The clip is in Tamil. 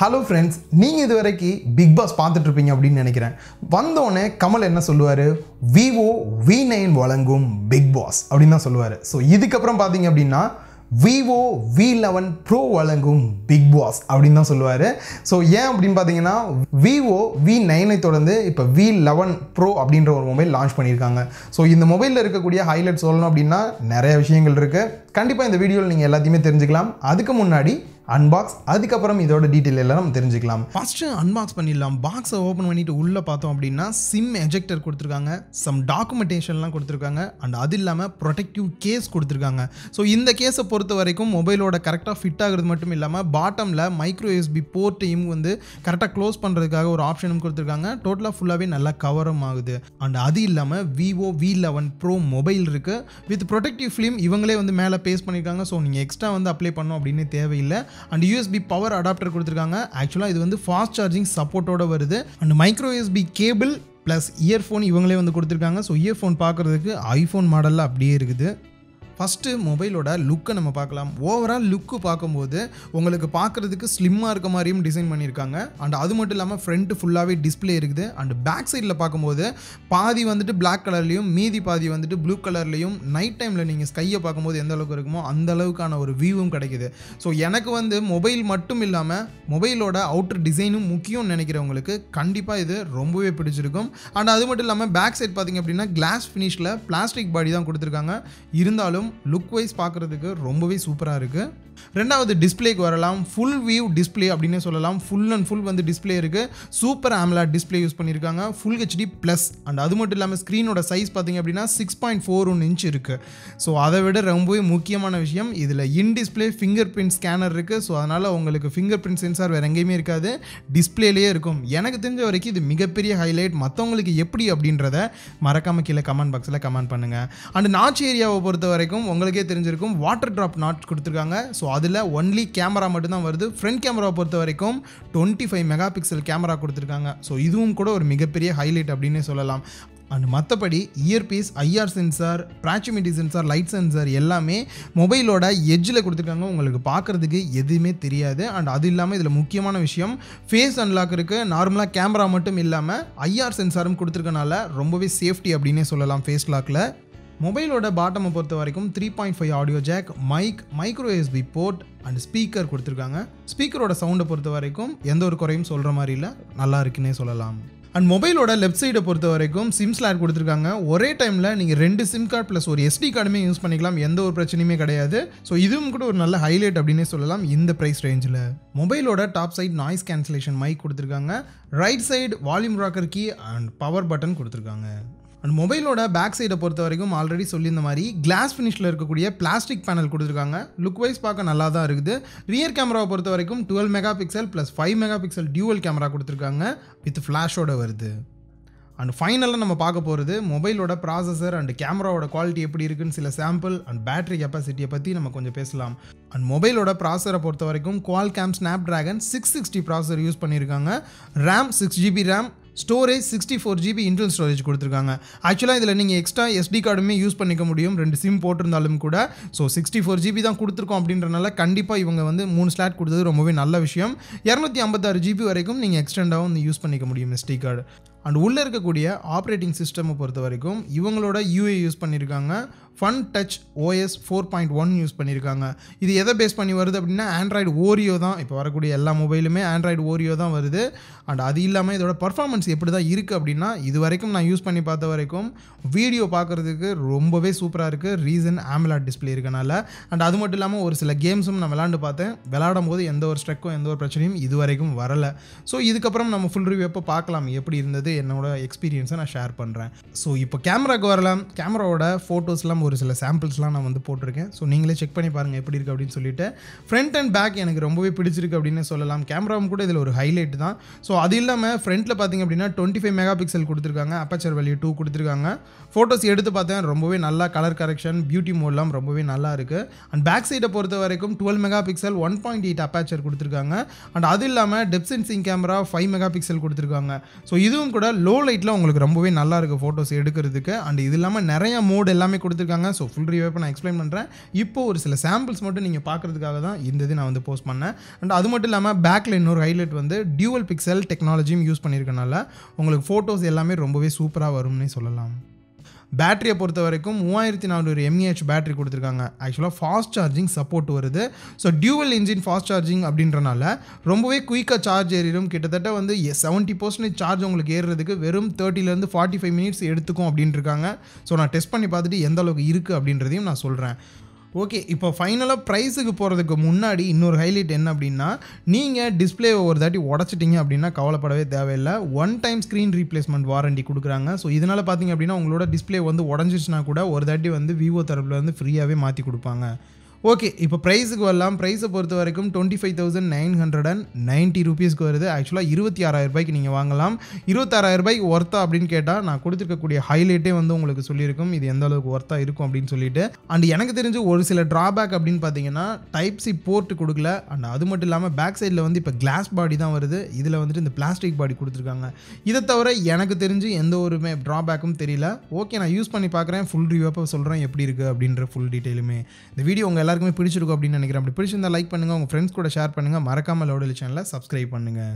ஹலோ ஃப்ரெண்ட்ஸ் நீங்கள் இது வரைக்கும் பிக் பாஸ் பார்த்துட்ருப்பீங்க அப்படின்னு நினைக்கிறேன் வந்தோடனே கமல் என்ன சொல்லுவார் விவோ வி நைன் வழங்கும் பிக் பாஸ் அப்படின்னு தான் சொல்லுவார் ஸோ இதுக்கப்புறம் பார்த்தீங்க அப்படின்னா விவோ வி லெவன் ப்ரோ வழங்கும் பிக் பாஸ் அப்படின்னு தான் சொல்லுவார் ஸோ ஏன் அப்படின்னு பார்த்தீங்கன்னா விவோ வி நைனை தொடர்ந்து இப்போ வி லெவன் ப்ரோ அப்படின்ற ஒரு மொபைல் லான்ச் பண்ணியிருக்காங்க ஸோ இந்த மொபைலில் இருக்கக்கூடிய ஹைலைட் சொல்லணும் அப்படின்னா நிறைய விஷயங்கள் இருக்குது கண்டிப்பாக இந்த வீடியோவில் நீங்கள் எல்லாத்தையுமே தெரிஞ்சுக்கலாம் அதுக்கு முன்னாடி அன்பாக்ஸ் அதுக்கப்புறம் இதோட டீட்டெயில் எல்லாம் நம்ம தெரிஞ்சுக்கலாம் ஃபஸ்ட்டு அன்பாக்ஸ் பண்ணிடலாம் பாக்ஸை ஓப்பன் பண்ணிட்டு உள்ளே பார்த்தோம் அப்படின்னா சிம் எஜெக்டர் கொடுத்துருக்காங்க சம் டாக்குமெண்டேஷன்லாம் கொடுத்துருக்காங்க அண்ட் அது இல்லாமல் ப்ரொடெக்டிவ் கேஸ் கொடுத்துருக்காங்க ஸோ இந்த கேஸை பொறுத்த வரைக்கும் மொபைலோட கரெக்டாக ஃபிட் ஆகுறது மட்டும் இல்லாமல் பாட்டமில் மைக்ரோ எஸ்பி போர்ட்டையும் வந்து கரெக்டாக க்ளோஸ் பண்ணுறதுக்காக ஒரு ஆப்ஷனும் கொடுத்துருக்காங்க டோட்டலாக ஃபுல்லாகவே நல்லா கவரும் ஆகுது அண்ட் அது இல்லாமல் Vivo V eleven Pro mobile இருக்குது வித் ப்ரொடெக்டிவ் ஃபிலிம் இவங்களே வந்து மேலே பேஸ் பண்ணியிருக்காங்க ஸோ நீங்கள் எக்ஸ்ட்ரா வந்து அப்ளை பண்ணோம் அப்படின்னு தேவையில்லை அண்ட் யூஎஸ்பி பவர் அடாப்டர் கொடுத்துருக்காங்க ஆக்சுவலாக இது வந்து ஃபாஸ்ட் சார்ஜிங் சப்போர்ட்டோடு வருது and micro USB cable plus earphone இவங்களே வந்து கொடுத்துருக்காங்க ஸோ இயர்ஃபோன் பார்க்குறதுக்கு ஐஃபோன் மாடலில் அப்படியே இருக்குது ஃபஸ்ட்டு மொபைலோட லுக்கை நம்ம பார்க்கலாம் ஓவரால் லுக்கு பார்க்கும்போது உங்களுக்கு பார்க்குறதுக்கு ஸ்லிம்மாக இருக்க மாதிரியும் டிசைன் பண்ணியிருக்காங்க அண்ட் அது மட்டும் இல்லாமல் ஃப்ரண்ட்டு ஃபுல்லாகவே டிஸ்பிளே இருக்குது அண்ட் பேக் சைடில் பார்க்கும்போது பாதி வந்துட்டு பிளாக் கலர்லேயும் மீதி பாதி வந்துட்டு ப்ளூ கலர்லேயும் நைட் டைமில் நீங்கள் ஸ்கையை பார்க்கும்போது எந்த அளவுக்கு இருக்குமோ அந்த அளவுக்கான ஒரு வியூவும் கிடைக்குது ஸோ எனக்கு வந்து மொபைல் மட்டும் இல்லாமல் மொபைலோட அவுட்டர் டிசைனும் முக்கியம்னு நினைக்கிறவங்களுக்கு கண்டிப்பாக இது ரொம்பவே பிடிச்சிருக்கும் அண்ட் அது மட்டும் இல்லாமல் பேக் சைட் பார்த்திங்க அப்படின்னா கிளாஸ் ஃபினிஷில் பிளாஸ்டிக் பாடி தான் கொடுத்துருக்காங்க இருந்தாலும் படம் லுக் வைஸ் பார்க்குறதுக்கு ரொம்பவே சூப்பராக இருக்குது ரெண்டாவது டிஸ்பிளேக்கு வரலாம் ஃபுல் வியூ டிஸ்பிளே அப்படின்னு சொல்லலாம் ஃபுல் அண்ட் ஃபுல் வந்து டிஸ்பிளே இருக்குது சூப்பர் ஆம்லா டிஸ்பிளே யூஸ் பண்ணியிருக்காங்க ஃபுல் ஹெச்டி ப்ளஸ் அண்ட் அது மட்டும் இல்லாமல் ஸ்க்ரீனோட சைஸ் பார்த்திங்க அப்படின்னா six point four one inch இருக்குது ஸோ அதை விட ரொம்பவே முக்கியமான விஷயம் இதில் in display fingerprint scanner இருக்குது ஸோ அதனால் உங்களுக்கு ஃபிங்கர் பிரிண்ட் சென்சார் வேறு எங்கேயுமே இருக்காது டிஸ்பிளேலேயே இருக்கும் எனக்கு தெரிஞ்ச வரைக்கும் இது மிகப்பெரிய ஹைலைட் மற்றவங்களுக்கு எப்படி அப்படின்றத மறக்காமல் கீழே கமெண்ட் பாக்ஸில் கமெண்ட் பண்ணுங்கள் அண்ட் நாச்சு ஏரியாவை பொறுத்த வரைக்கும் இருக்கும் உங்களுக்கே தெரிஞ்சிருக்கும் வாட்டர் ட்ராப் நாட் கொடுத்துருக்காங்க ஸோ அதில் ஒன்லி கேமரா மட்டும்தான் வருது ஃப்ரண்ட் கேமராவை பொறுத்த வரைக்கும் twenty five megapixel camera கொடுத்துருக்காங்க ஸோ இதுவும் கூட ஒரு மிகப்பெரிய ஹைலைட் அப்படின்னே சொல்லலாம் அண்ட் மற்றபடி earpiece IR sensor proximity sensor light sensor எல்லாமே மொபைலோட எஜ்ஜில் கொடுத்துருக்காங்க உங்களுக்கு பார்க்குறதுக்கு எதுவுமே தெரியாது அண்ட் அது இல்லாமல் இதில் முக்கியமான விஷயம் ஃபேஸ் அன்லாக் இருக்குது நார்மலாக கேமரா மட்டும் இல்லாமல் ஐஆர் சென்சாரும் கொடுத்துருக்கனால ரொம்பவே சேஃப்டி அப்படின்னே சொல்லலாம் ஃபேஸ் லாக்கில் மொபைலோட பாட்டமை பொறுத்த வரைக்கும் three point five audio jack mic micro USB port and speaker கொடுத்துருக்காங்க ஸ்பீக்கரோட சவுண்டை பொறுத்த வரைக்கும் எந்த ஒரு குறையும் சொல்கிற மாதிரி இல்லை நல்லா இருக்குன்னே சொல்லலாம் அண்ட் மொபைலோட லெஃப்ட் சைடை பொறுத்த வரைக்கும் சிம் ஸ்லாட் கொடுத்துருக்காங்க ஒரே டைமில் நீங்கள் ரெண்டு சிம் கார்டு ப்ளஸ் ஒரு எஸ்டி கார்டுமே யூஸ் பண்ணிக்கலாம் எந்த ஒரு பிரச்சனையுமே கிடையாது ஸோ இதுவும் கூட ஒரு நல்ல ஹைலைட் அப்படின்னே சொல்லலாம் இந்த ப்ரைஸ் ரேஞ்சில் மொபைலோட top side noise cancellation mic கொடுத்துருக்காங்க right side volume rocker key and power button கொடுத்துருக்காங்க அண்ட் மொபைலோட பேக் சைடை பொறுத்த வரைக்கும் ஆல்ரெடி சொல்லியிருந்த மாதிரி கிளாஸ் ஃபினிஷில் இருக்கக்கூடிய பிளாஸ்டிக் பேனல் கொடுத்துருக்காங்க லுக் வைஸ் பார்க்க நல்லா தான் இருக்குது ரியர் கேமராவை பொறுத்த வரைக்கும் twelve megapixel plus five megapixel dual camera கொடுத்துருக்காங்க வித் ஃப்ளாஷோட வருது அண்ட் ஃபைனலாக நம்ம பார்க்க போகிறது மொபைலோட ப்ராசஸர் அண்ட் கேமராவோட குவாலிட்டி எப்படி இருக்குன்னு சில சாம்பிள் அண்ட் பேட்டரி கெப்பாசிட்டியை பற்றி நம்ம கொஞ்சம் பேசலாம் அண்ட் மொபைலோட ப்ராசரை பொறுத்த வரைக்கும் Qualcomm Snapdragon six sixty processor use பண்ணியிருக்காங்க RAM six GB RAM storage sixty four GB internal storage கொடுத்துருக்காங்க ஆக்சுவலாக இதில் நீங்கள் எக்ஸ்ட்ரா எஸ்டி கார்டுமே யூஸ் பண்ணிக்க முடியும் ரெண்டு சிம் போட்டிருந்தாலும் கூட ஸோ சிக்ஸ்டி ஃபோர் ஜிபி தான் கொடுத்துருக்கோம் அப்படின்றனால கண்டிப்பாக இவங்க வந்து மூணு ஸ்லாட் கொடுத்தது ரொம்பவே நல்ல விஷயம் இரநூத்தி ஐம்பத்தாறு ஜிபி வரைக்கும் நீங்கள் எக்ஸ்டெண்டாகவும் வந்து யூஸ் பண்ணிக்க முடியும் எஸ்டி கார்டு அண்ட் உள்ளே இருக்கக்கூடிய ஆப்ரேட்டிங் சிஸ்டமை பொறுத்த வரைக்கும் இவங்களோட யூஏ யூஸ் பண்ணியிருக்காங்க Funtouch OS four point one use பண்ணியிருக்காங்க இது எதை பேஸ் பண்ணி வருது அப்படின்னா ஆண்ட்ராய்டு ஓரியோ தான் இப்போ வரக்கூடிய எல்லா மொபைலுமே ஆண்ட்ராய்டு ஓரியோ தான் வருது அண்ட் அது இல்லாமல் இதோட பர்ஃபார்மன்ஸ் எப்படி தான் இருக்குது அப்படின்னா இது வரைக்கும் நான் யூஸ் பண்ணி பார்த்த வரைக்கும் வீடியோ பார்க்குறதுக்கு ரொம்பவே சூப்பராக இருக்குது ரீசன் ஆம்லாட் டிஸ்பிளே இருக்கனால அண்ட் அது மட்டும் இல்லாமல் ஒரு சில கேம்ஸும் நான் விளாண்டு பார்த்தேன் விளாடும் போது எந்த ஒரு ஸ்ட்ரெக்கும் எந்த ஒரு பிரச்சனையும் இது வரைக்கும் வரலை ஸோ இதுக்கப்புறம் நம்ம ஃபுல் ரிவ்யூ எப்போ பார்க்கலாம் எப்படி இருந்தது என்னோட எக்ஸ்பீரியன்ஸை நான் ஷேர் பண்ணுறேன் ஸோ இப்போ கேமராவுக்கு வரலாம் கேமராவோட ஃபோட்டோஸ்லாம் ஒரு சில சாம்பிள்ஸ்லாம் நான் வந்து போட்டிருக்கேன் ஸோ நீங்களே செக் பண்ணி பாருங்கள் எப்படி இருக்குது அப்படின்னு சொல்லிட்டு ஃப்ரண்ட் அண்ட் பேக் எனக்கு ரொம்பவே பிடிச்சிருக்கு அப்படின்னு சொல்லலாம் கேமராவும் கூட இதில் ஒரு ஹைலைட் தான் ஸோ அது இல்லாமல் ஃப்ரண்ட்டில் பார்த்திங்க அப்படின்னா டுவெண்ட்டி ஃபைவ் மெகா பிக்சல் கொடுத்துருக்காங்க அப்பச்சர் வேல்யூ டூ கொடுத்துருக்காங்க ஃபோட்டோஸ் எடுத்து பார்த்தேன் ரொம்பவே நல்லா கலர் கரெக்ஷன் பியூட்டி மோட்லாம் ரொம்பவே நல்லா இருக்குது அண்ட் பேக் சைடை பொறுத்த வரைக்கும் twelve megapixel one point eight aperture கொடுத்துருக்காங்க அண்ட் அது இல்லாமல் depth sensing camera five megapixel கொடுத்துருக்காங்க ஸோ இதுவும் கூட லோ லைட்டில் உங்களுக்கு ரொம்பவே நல்லா இருக்குது ஃபோட்டோஸ் எடுக்கிறதுக்கு அண்ட் இது இல்லாமல் நிறைய மோட் எல்லாமே கொடுத்துருக்காங்க கொடுத்துருக்காங்க ஸோ ஃபுல் ரிவ்யூவை நான் எக்ஸ்பிளைன் பண்ணுறேன் இப்போ ஒரு சில சாம்பிள்ஸ் மட்டும் நீங்கள் பார்க்குறதுக்காக தான் இந்த இது நான் வந்து போஸ்ட் பண்ணேன் அண்ட் அது மட்டும் இல்லாமல் பேக்கில் இன்னொரு ஹைலைட் வந்து டியூவல் பிக்சல் டெக்னாலஜியும் யூஸ் பண்ணியிருக்கனால உங்களுக்கு ஃபோட்டோஸ் எல்லாமே ரொம்பவே சூப்பராக வரும்னே சொல்லலாம் பேட்டரியை பொறுத்த வரைக்கும் மூவாயிரத்தி நானூறு எம்ஏஹெச் பேட்டரி கொடுத்துருக்காங்க ஆக்சுவலாக ஃபாஸ்ட் சார்ஜிங் சப்போர்ட் வருது so dual engine fast charging அப்படின்றனால ரொம்பவே குயிக்காக சார்ஜ் ஏறிடும் கிட்டத்தட்ட வந்து செவன்ட்டி பர்சன்டேஜ் சார்ஜ் உங்களுக்கு ஏறுறதுக்கு வெறும் தேர்ட்டிலேருந்து ஃபார்ட்டி ஃபைவ் மினிட்ஸ் எடுத்துக்கும் அப்படின்ட்டுருக்காங்க ஸோ நான் டெஸ்ட் பண்ணி பார்த்துட்டு எந்த அளவுக்கு இருக்குது அப்படின்றதையும் நான் சொல்கிறேன் ஓகே இப்போ ஃபைனலாக ப்ரைஸுக்கு போகிறதுக்கு முன்னாடி இன்னொரு ஹைலைட் என்ன அப்படின்னா நீங்கள் டிஸ்பிளேவை ஒரு தாட்டி உடச்சிட்டிங்க அப்படின்னா கவலைப்படவே தேவையில்லை one time screen replacement warranty கொடுக்குறாங்க ஸோ இதனால் பார்த்திங்க அப்படின்னா உங்களோட டிஸ்பிளே வந்து உடஞ்சிச்சுனா கூட ஒரு தாட்டி வந்து விவோ தரப்பில் வந்து ஃப்ரீயாகவே மாற்றி கொடுப்பாங்க ஓகே இப்போ ப்ரைஸுக்கு வரலாம் ப்ரைஸை பொறுத்த வரைக்கும் twenty five thousand nine hundred and ninety ருபீஸ்க்கு வருது ஆக்சுவலாக இருபத்தி ஆறாயிரம் ரூபாய்க்கு நீங்கள் வாங்கலாம் இருபத்தாறாயிரம் ரூபாய்க்கு ஒர்த்தா அப்படின்னு கேட்டால் நான் கொடுத்துருக்கக்கூடிய ஹைலைட்டே வந்து உங்களுக்கு சொல்லியிருக்கும் இது எந்த அளவுக்கு ஒர்த்தாக இருக்கும் அப்படின்னு சொல்லிட்டு அண்ட் எனக்கு தெரிஞ்சு ஒரு சில ட்ராபேக் அப்படின்னு பார்த்தீங்கன்னா டைப் சி போர்ட் கொடுக்கல அண்ட் அது மட்டும் இல்லாமல் பேக் சைடில் வந்து இப்போ கிளாஸ் பாடி தான் வருது இதில் வந்துட்டு இந்த பிளாஸ்டிக் பாடி கொடுத்துருக்காங்க இதை தவிர எனக்கு தெரிஞ்சு எந்த ஒரு ட்ராபேக்கும் தெரியல ஓகே நான் யூஸ் பண்ணி பார்க்குறேன் ஃபுல் ரிவ்யூப்பை சொல்கிறேன் எப்படி இருக்குது அப்படின்ற ஃபுல் டீட்டெயிலுமே இந்த வீடியோ உங்கள் எல்லாருக்குமே பிடிச்சிருக்கும் அப்படின்னு நினைக்கிறேன் அப்படி பிடிச்சிருந்தா லைக் பண்ணுங்கள் உங்கள் ஃப்ரெண்ட்ஸ் கூட ஷேர் பண்ணுங்கள் மறக்காமல் லோடலி சேனலை சப்ஸ்கிரைப் பண்ணுங்கள்